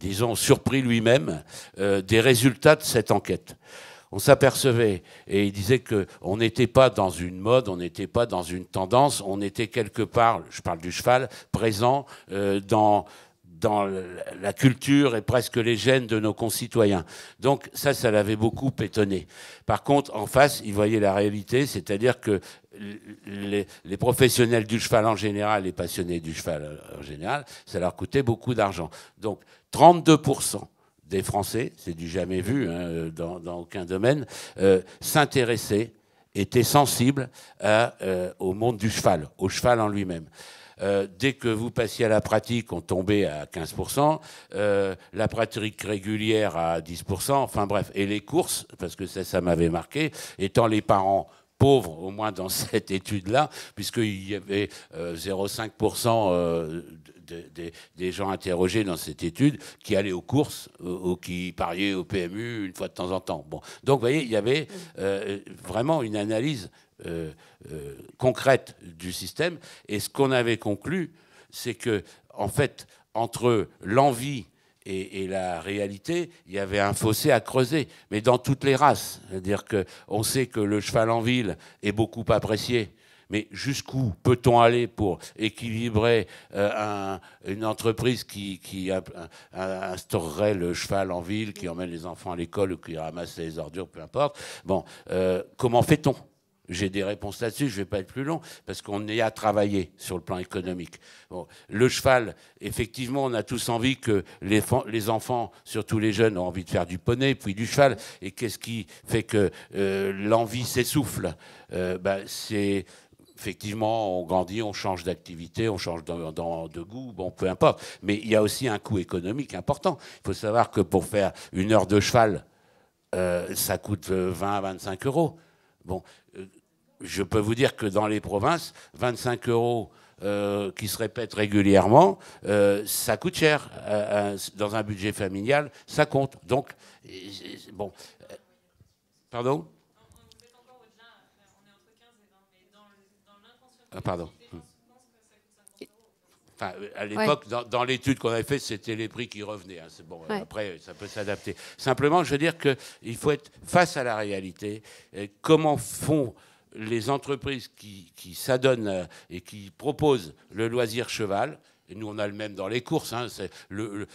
disons, surpris lui-même des résultats de cette enquête on s'apercevait, et il disait on n'était pas dans une mode, on n'était pas dans une tendance, on était quelque part, je parle du cheval, présent euh, dans, dans la culture et presque les gènes de nos concitoyens. Donc ça, ça l'avait beaucoup étonné. Par contre, en face, il voyait la réalité, c'est-à-dire que les, les, professionnels du cheval en général, les passionnés du cheval en général, ça leur coûtait beaucoup d'argent. Donc 32 des Français, c'est du jamais vu hein, dans, aucun domaine, euh, s'intéressaient, étaient sensibles sensible euh, au monde du cheval, au cheval en lui-même. Euh, dès que vous passiez à la pratique, on tombait à 15%, la pratique régulière à 10%, enfin bref, et les courses, parce que ça, ça m'avait marqué, étant les parents pauvres, au moins dans cette étude-là, puisqu'il y avait 0,5% des gens interrogés dans cette étude qui allaient aux courses ou, euh, qui pariaient au PMU une fois de temps en temps. Bon. Donc, vous voyez, il y avait euh, vraiment une analyse euh, concrète du système. Et ce qu'on avait conclu, c'est que, en fait, entre l'envie et, et, la réalité, il y avait un fossé à creuser, mais dans toutes les races. C'est-à-dire qu'on sait que le cheval en ville est beaucoup apprécié mais jusqu'où peut-on aller pour équilibrer euh, une entreprise qui, a, instaurerait le cheval en ville, qui emmène les enfants à l'école ou qui ramasse les ordures, peu importe Bon, euh, comment fait-on j'ai des réponses là-dessus, je ne vais pas être plus long, parce qu'on est à travailler sur le plan économique. le cheval, effectivement, on a tous envie que les, les, enfants, surtout les jeunes, ont envie de faire du poney, puis du cheval. Et qu'est-ce qui fait que euh, l'envie s'essouffle ben, C'est effectivement, on grandit, on change d'activité, on change de, goût, bon, peu importe. Mais il y a aussi un coût économique important. Il faut savoir que pour faire une heure de cheval, euh, ça coûte 20 euh, à 25 euros. Bon, euh, je peux vous dire que dans les provinces, 25 euros qui se répètent régulièrement, ça coûte cher. dans un budget familial, ça compte. Donc, bon. Pardon Ah, pardon. Hmm. Enfin, à l'époque, dans, l'étude qu'on avait faite, c'était les prix qui revenaient. Hein. Bon, Après, ça peut s'adapter. Simplement, je veux dire qu'il faut être face à la réalité. Et comment font les entreprises qui, qui s'adonnent euh, et qui proposent le loisir cheval et nous, on a le même dans les courses. Il hein,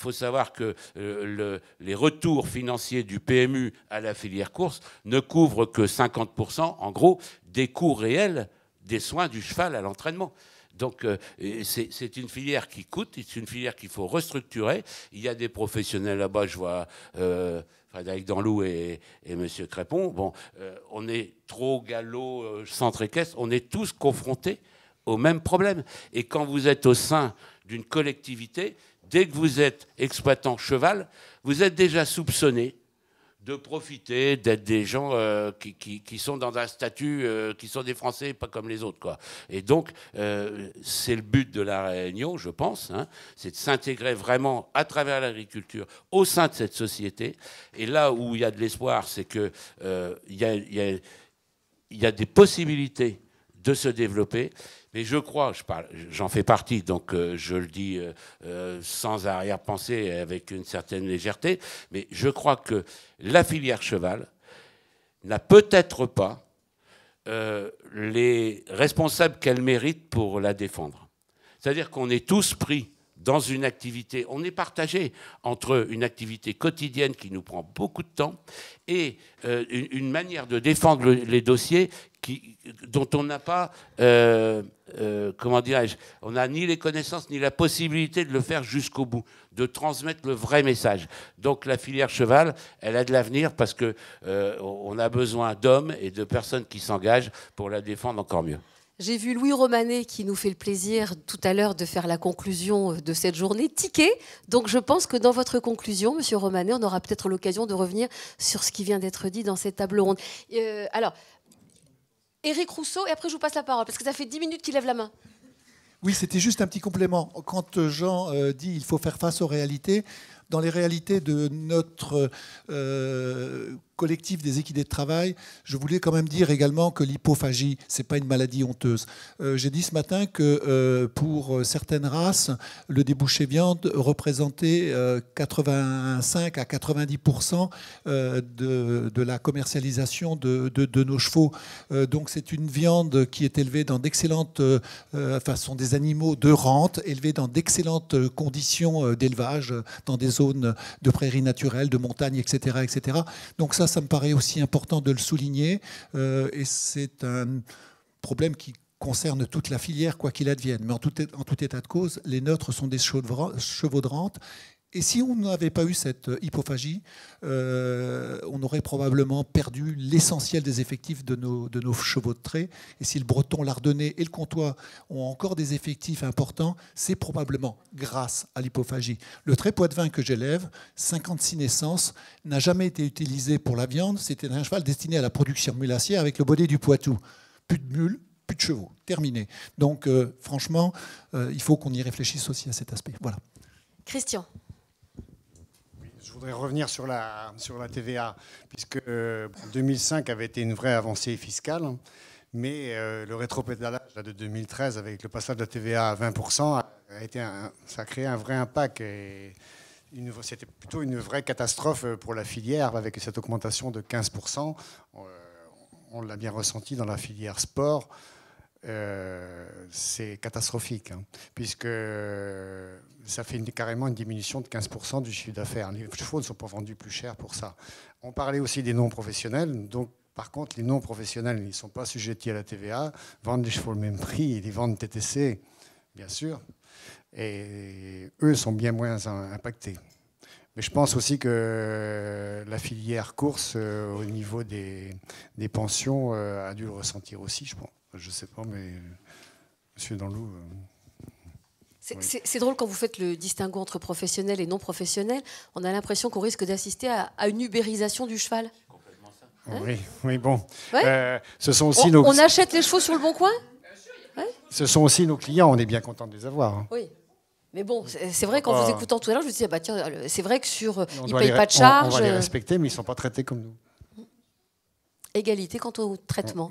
faut savoir que euh, le, les retours financiers du PMU à la filière course ne couvrent que 50%, en gros, des coûts réels des soins du cheval à l'entraînement. Donc euh, c'est une filière qui coûte, c'est une filière qu'il faut restructurer. Il y a des professionnels là-bas, je vois euh, Frédéric Danlou et, M. Monsieur Crépon. Bon, euh, on est trop galop, centre équestre, on est tous confrontés au même problème. Et quand vous êtes au sein d'une collectivité, dès que vous êtes exploitant cheval, vous êtes déjà soupçonné de profiter d'être des gens euh, qui, sont dans un statut, euh, qui sont des Français, pas comme les autres. Quoi. Et donc, euh, c'est le but de la réunion, je pense, hein, c'est de s'intégrer vraiment à travers l'agriculture au sein de cette société. Et là où il y a de l'espoir, c'est qu'il il y, y, a, des possibilités de se développer. Mais je crois, j'en fais partie, donc euh, je le dis euh, euh, sans arrière-pensée, avec une certaine légèreté, mais je crois que la filière cheval n'a peut-être pas les responsables qu'elle mérite pour la défendre. C'est-à-dire qu'on est tous pris dans une activité, on est partagé entre une activité quotidienne qui nous prend beaucoup de temps et euh, une, manière de défendre les dossiers dont on n'a pas, euh, euh, comment dirais-je, on n'a ni les connaissances ni la possibilité de le faire jusqu'au bout, de transmettre le vrai message. Donc la filière cheval, elle a de l'avenir parce qu'on on a besoin d'hommes et de personnes qui s'engagent pour la défendre encore mieux. J'ai vu Louis Romanet qui nous fait le plaisir tout à l'heure de faire la conclusion euh, de cette journée ticket. Donc je pense que dans votre conclusion, Monsieur Romanet, on aura peut-être l'occasion de revenir sur ce qui vient d'être dit dans cette table ronde. Euh, alors, Éric Rousseau, et après je vous passe la parole, parce que ça fait 10 minutes qu'il lève la main. Oui, c'était juste un petit complément. Quand euh, Jean dit qu'il faut faire face aux réalités, dans les réalités de notre collectif des équidés de travail, je voulais quand même dire également que l'hypophagie, c'est pas une maladie honteuse. Euh, j'ai dit ce matin que euh, pour euh, certaines races, le débouché viande représentait 85 à 90 de, de, la commercialisation de, de, nos chevaux. donc c'est une viande qui est élevée dans d'excellentes, enfin ce sont des animaux de rente élevés dans d'excellentes conditions d'élevage, dans des zones de prairies naturelles, de montagnes, etc., etc. Donc ça ça, ça me paraît aussi important de le souligner. Euh, et c'est un problème qui concerne toute la filière, quoi qu'il advienne. Mais en tout, en tout, état de cause, les neutres sont des chevaux de et si on n'avait pas eu cette euh, hypophagie, euh, on aurait probablement perdu l'essentiel des effectifs de nos, de nos, chevaux de trait. Et si le Breton, l'Ardennais et le Comtois ont encore des effectifs importants, c'est probablement grâce à l'hypophagie. Le trait poitevin que j'élève, 56 naissances, n'a jamais été utilisé pour la viande. C'était un cheval destiné à la production mulassière avec le bonnet du Poitou. Plus de mules, plus de chevaux. Terminé. Donc, euh, franchement, il faut qu'on y réfléchisse aussi à cet aspect. Voilà. Christian je voudrais revenir sur la, sur la TVA, puisque 2005 avait été une vraie avancée fiscale, hein. mais euh, le rétropédalage de 2013 avec le passage de la TVA à 20%, a, ça a créé un vrai impact. Et, c'était plutôt une vraie catastrophe euh, pour la filière avec cette augmentation de 15%. Euh, on l'a bien ressenti dans la filière sport. Euh, c'est catastrophique, hein, puisque euh, ça fait carrément une diminution de 15% du chiffre d'affaires. Les chevaux ne sont pas vendus plus cher pour ça. On parlait aussi des non-professionnels, donc par contre, les non-professionnels, ils ne sont pas sujettis à la TVA, vendent les chevaux au même prix, ils les vendent TTC, bien sûr, et eux sont bien moins impactés. Mais je pense aussi que euh, la filière course, au niveau des, des pensions, a dû le ressentir aussi, je pense. Je ne sais pas, mais euh, Monsieur Danlou. Euh, c'est drôle quand vous faites le distinguo entre professionnel et non professionnel. On a l'impression qu'on risque d'assister à, une ubérisation du cheval. oui, oui, bon. Euh, ce sont aussi on, on achète les chevaux sur le bon coin Ce sont aussi nos clients, on est bien content de les avoir. Hein. Oui. Mais bon, c'est vrai qu'en vous écoutant tout à l'heure, je me disais, ah bah c'est vrai que sur. ils ne payent pas de charges. On, va les respecter, mais ils ne sont pas traités comme nous. Égalité quant au traitement.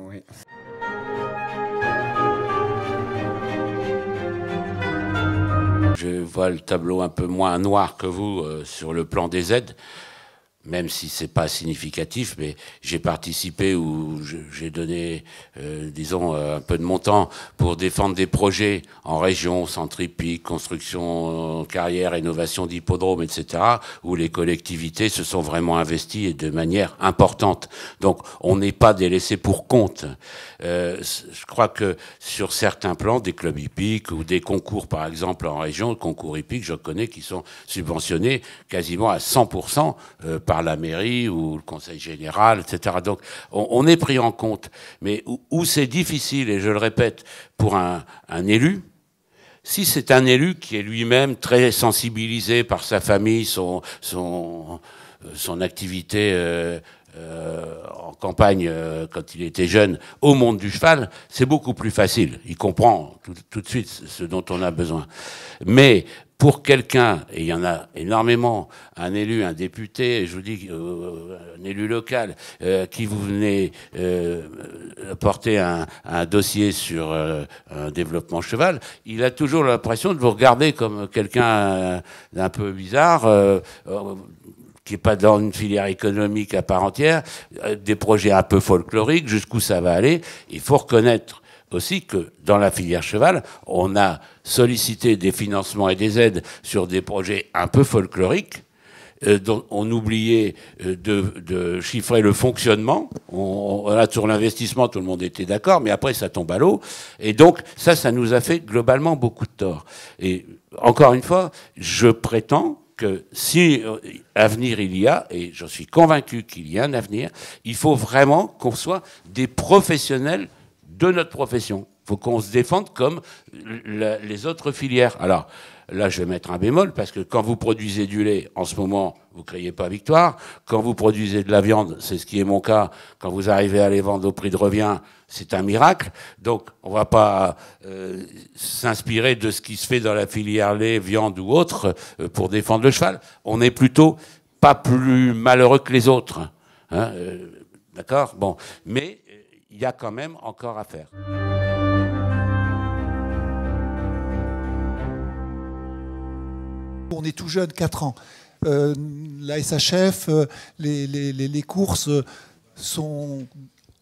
Je vois le tableau un peu moins noir que vous euh, sur le plan des aides même si c'est pas significatif, mais j'ai participé ou j'ai donné, euh, disons, euh, un peu de mon temps pour défendre des projets en région, hippique, construction, euh, carrière, innovation d'hippodrome, etc., où les collectivités se sont vraiment investies et de manière importante. Donc, on n'est pas délaissé pour compte. je crois que sur certains plans, des clubs hippiques ou des concours, par exemple, en région, concours hippiques, je connais qui sont subventionnés quasiment à 100% par la mairie ou le conseil général, etc. Donc on, est pris en compte. Mais où, c'est difficile, et je le répète, pour un, élu, si c'est un élu qui est lui-même très sensibilisé par sa famille, son, son, activité euh, euh, en campagne euh, quand il était jeune au monde du cheval, c'est beaucoup plus facile. Il comprend tout, tout de suite ce dont on a besoin. Mais pour quelqu'un, et il y en a énormément, un élu, un député, je vous dis, euh, un élu local, euh, qui vous venez euh, porter un, un, dossier sur un développement cheval, il a toujours l'impression de vous regarder comme quelqu'un d'un peu bizarre qui n'est pas dans une filière économique à part entière, des projets un peu folkloriques, jusqu'où ça va aller. Il faut reconnaître aussi que dans la filière cheval, on a solliciter des financements et des aides sur des projets un peu folkloriques. Euh, dont on oubliait euh, de, chiffrer le fonctionnement. On, sur l'investissement, tout le monde était d'accord, mais après, ça tombe à l'eau. Et donc, ça, ça nous a fait globalement beaucoup de tort. Et encore une fois, je prétends que si euh, avenir il y a, et je suis convaincu qu'il y a un avenir, il faut vraiment qu'on soit des professionnels de notre profession qu'on se défende comme les autres filières. Alors là, je vais mettre un bémol parce que quand vous produisez du lait, en ce moment, vous criez pas victoire. Quand vous produisez de la viande, c'est ce qui est mon cas, quand vous arrivez à les vendre au prix de revient, c'est un miracle. Donc, on va pas euh, s'inspirer de ce qui se fait dans la filière lait, viande ou autre euh, pour défendre le cheval. On est plutôt pas plus malheureux que les autres. Hein, euh, d'accord Bon. Mais il y a quand même encore à faire. On est tout jeune, 4 ans. Euh, la SHF, euh, les, les courses euh, sont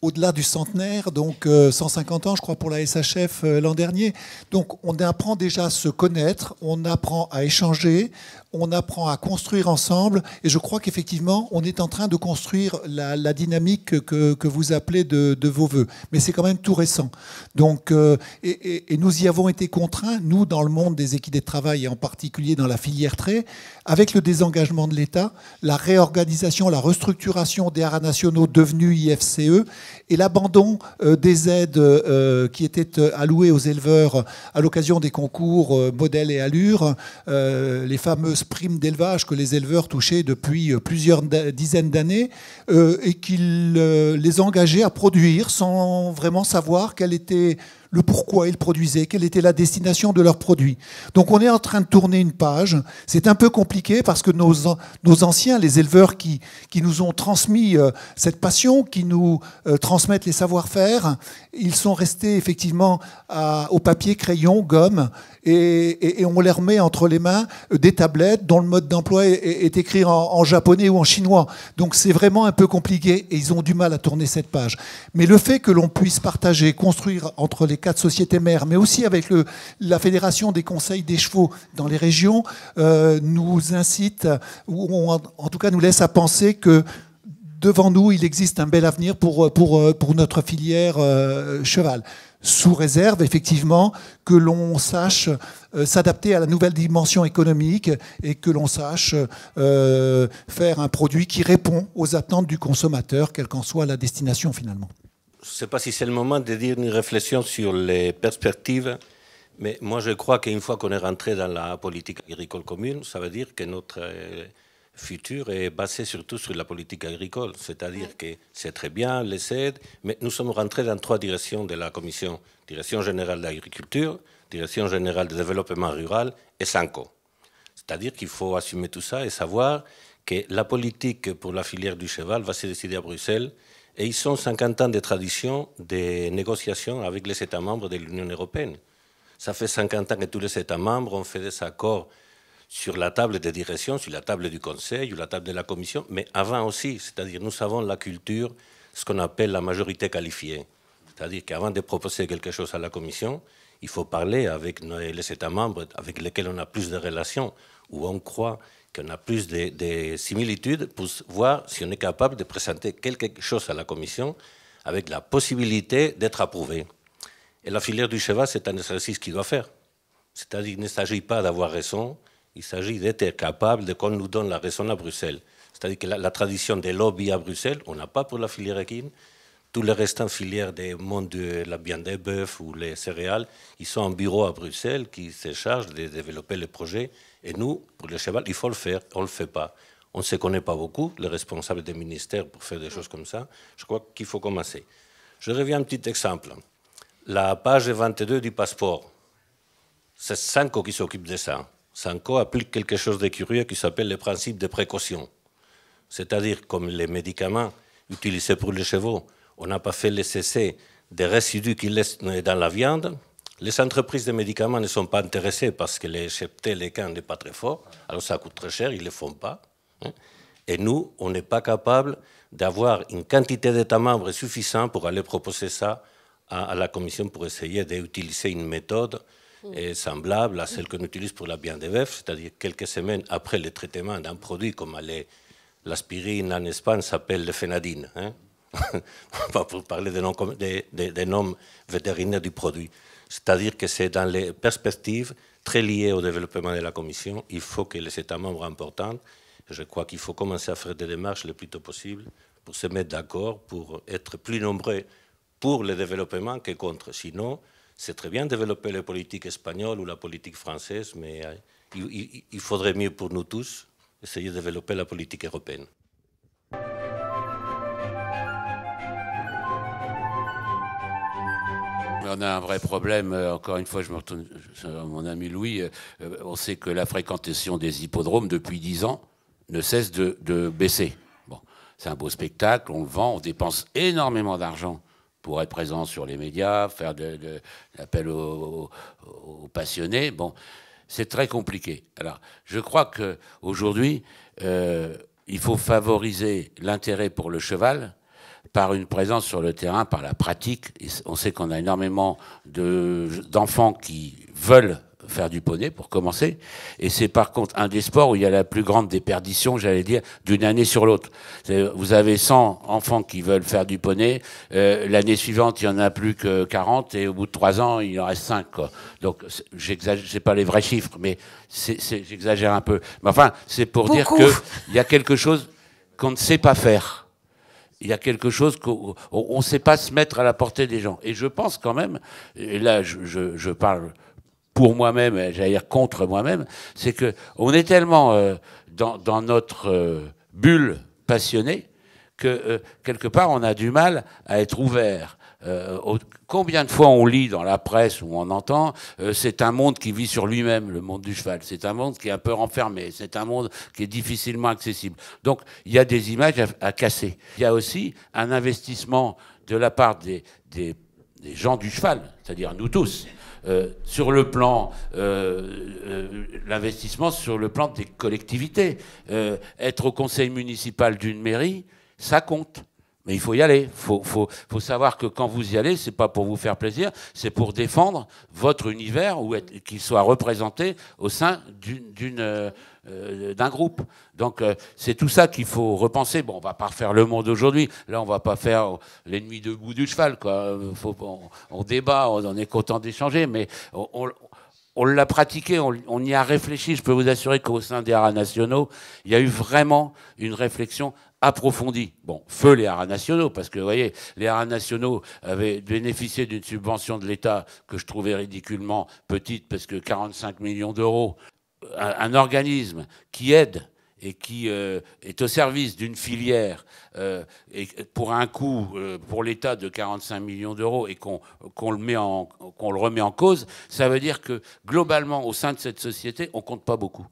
au-delà du centenaire, donc 150 ans, je crois, pour la SHF l'an dernier. Donc on apprend déjà à se connaître, on apprend à échanger, on apprend à construire ensemble. Et je crois qu'effectivement, on est en train de construire la, dynamique que, vous appelez de, vos voeux. Mais c'est quand même tout récent. Donc, euh, et, nous y avons été contraints, nous, dans le monde des équipes de travail et en particulier dans la filière trait, avec le désengagement de l'État, la réorganisation, la restructuration des haras nationaux devenus IFCE et l'abandon euh, des aides euh, qui étaient euh, allouées aux éleveurs à l'occasion des concours modèles et allures, les fameuses primes d'élevage que les éleveurs touchaient depuis plusieurs dizaines d'années, et qu'ils les engageaient à produire sans vraiment savoir quelle était le pourquoi ils produisaient, quelle était la destination de leurs produits. Donc on est en train de tourner une page. C'est un peu compliqué parce que nos, anciens, les éleveurs qui, nous ont transmis euh, cette passion, qui nous euh, transmettent les savoir-faire, ils sont restés effectivement au papier, crayon, gomme et, on leur met entre les mains euh, des tablettes dont le mode d'emploi est, écrit en, japonais ou en chinois. Donc c'est vraiment un peu compliqué et ils ont du mal à tourner cette page. Mais le fait que l'on puisse partager, construire entre les quatre sociétés mères, mais aussi avec la Fédération des conseils des chevaux dans les régions, euh, nous incite, ou en tout cas nous laisse à penser que devant nous, il existe un bel avenir pour, pour, notre filière euh, cheval sous réserve effectivement que l'on sache euh, s'adapter à la nouvelle dimension économique et que l'on sache euh, faire un produit qui répond aux attentes du consommateur, quelle qu'en soit la destination finalement. Je ne sais pas si c'est le moment de dire une réflexion sur les perspectives, mais moi je crois qu'une fois qu'on est rentré dans la politique agricole commune, ça veut dire que notre... Euh, futur est basé surtout sur la politique agricole. C'est-à-dire que c'est très bien, les aides, mais nous sommes rentrés dans trois directions de la Commission. Direction générale de l'agriculture, direction générale de développement rural et Sanko. C'est-à-dire qu'il faut assumer tout ça et savoir que la politique pour la filière du cheval va se décider à Bruxelles. Et ils sont 50 ans de tradition des négociations avec les États membres de l'Union européenne. Ça fait 50 ans que tous les États membres ont fait des accords sur la table des directions, sur la table du conseil, ou la table de la commission, mais avant aussi, c'est-à-dire nous savons la culture, ce qu'on appelle la majorité qualifiée. C'est-à-dire qu'avant de proposer quelque chose à la commission, il faut parler avec les États membres avec lesquels on a plus de relations, où on croit qu'on a plus de, similitudes pour voir si on est capable de présenter quelque chose à la commission avec la possibilité d'être approuvé. Et la filière du cheval, c'est un exercice qu'il doit faire. C'est-à-dire qu'il ne s'agit pas d'avoir raison, il s'agit d'être capable de qu'on nous donne la raison à Bruxelles. C'est-à-dire que la, tradition des lobbies à Bruxelles, on n'a pas pour la filière équine. Tous les restants filières des monde de la viande des bœufs ou les céréales, ils sont en bureau à Bruxelles qui se chargent de développer les projets. Et nous, pour le cheval, il faut le faire, on ne le fait pas. On ne se connaît pas beaucoup, les responsables des ministères, pour faire des choses comme ça. Je crois qu'il faut commencer. Je reviens à un petit exemple. La page 22 du passeport, c'est Sanko qui s'occupe de ça. Sanko applique quelque chose de curieux qui s'appelle le principe de précaution. C'est-à-dire, comme les médicaments utilisés pour les chevaux, on n'a pas fait les essais des résidus qu'ils laissent dans la viande. Les entreprises de médicaments ne sont pas intéressées parce que les cheptels, les cannes n'est pas très fort. Alors ça coûte très cher, ils ne le font pas. Hein. Et nous, on n'est pas capable d'avoir une quantité d'États membres suffisante pour aller proposer ça à, la Commission pour essayer d'utiliser une méthode est semblable à celle qu'on utilise pour la veufs, c'est-à-dire quelques semaines après le traitement d'un produit comme l'aspirine en Espagne s'appelle le phénadine. Hein pas pour parler des noms, des noms vétérinaires du produit. C'est-à-dire que c'est dans les perspectives très liées au développement de la Commission. Il faut que les États membres importants, je crois qu'il faut commencer à faire des démarches le plus tôt possible pour se mettre d'accord, pour être plus nombreux pour le développement que contre. Sinon, c'est très bien de développer les politiques espagnoles ou la politique française, mais euh, il, faudrait mieux pour nous tous essayer de développer la politique européenne. on a un vrai problème. Euh, encore une fois, je me retourne sur mon ami Louis. Euh, on sait que la fréquentation des hippodromes depuis dix ans ne cesse de, baisser. Bon, c'est un beau spectacle, on le vend, on dépense énormément d'argent pour être présent sur les médias, faire de, l'appel aux, passionnés. Bon, c'est très compliqué. Alors, je crois que aujourd'hui, euh, il faut favoriser l'intérêt pour le cheval par une présence sur le terrain, par la pratique. on sait qu'on a énormément d'enfants qui veulent faire du poney pour commencer. Et c'est par contre un des sports où il y a la plus grande déperdition, j'allais dire, d'une année sur l'autre. Vous avez 100 enfants qui veulent faire du poney. Euh, l'année suivante, il y en a plus que 40 et au bout de 3 ans, il en reste 5. Donc, j'exagère, pas les vrais chiffres, mais j'exagère un peu. Mais enfin, c'est pour dire qu'il y a quelque chose qu'on ne sait pas faire il y a quelque chose qu'on ne sait pas se mettre à la portée des gens. Et je pense quand même, et là je, je parle pour moi-même, j'allais dire contre moi-même, c'est que on est tellement euh, dans, notre euh, bulle passionnée que euh, quelque part on a du mal à être ouvert. combien de fois on lit dans la presse ou on entend, c'est un monde qui vit sur lui-même, le monde du cheval. C'est un monde qui est un peu renfermé. C'est un monde qui est difficilement accessible. Donc il y a des images à, casser. Il y a aussi un investissement de la part des, des gens du cheval, c'est-à-dire nous tous. Euh, sur le plan, euh, euh, l'investissement sur le plan des collectivités. Euh, être au conseil municipal d'une mairie, ça compte. Mais il faut y aller. Il faut, savoir que quand vous y allez, c'est pas pour vous faire plaisir, c'est pour défendre votre univers ou qu'il soit représenté au sein d'une euh, d'un groupe. Donc euh, c'est tout ça qu'il faut repenser. Bon, on va pas refaire le monde aujourd'hui. Là, on va pas faire euh, l'ennemi debout du cheval. Quoi. Faut, on, débat, on, en est content d'échanger, mais on, on l'a pratiqué, on, y a réfléchi. Je peux vous assurer qu'au sein des haras nationaux, il y a eu vraiment une réflexion approfondie. Bon, feu les haras nationaux, parce que vous voyez, les haras nationaux avaient bénéficié d'une subvention de l'État que je trouvais ridiculement petite, parce que 45 millions d'euros un, organisme qui aide et qui euh, est au service d'une filière euh, pour un coût euh, pour l'État de 45 millions d'euros et qu'on le, le remet en cause, ça veut dire que globalement, au sein de cette société, on compte pas beaucoup.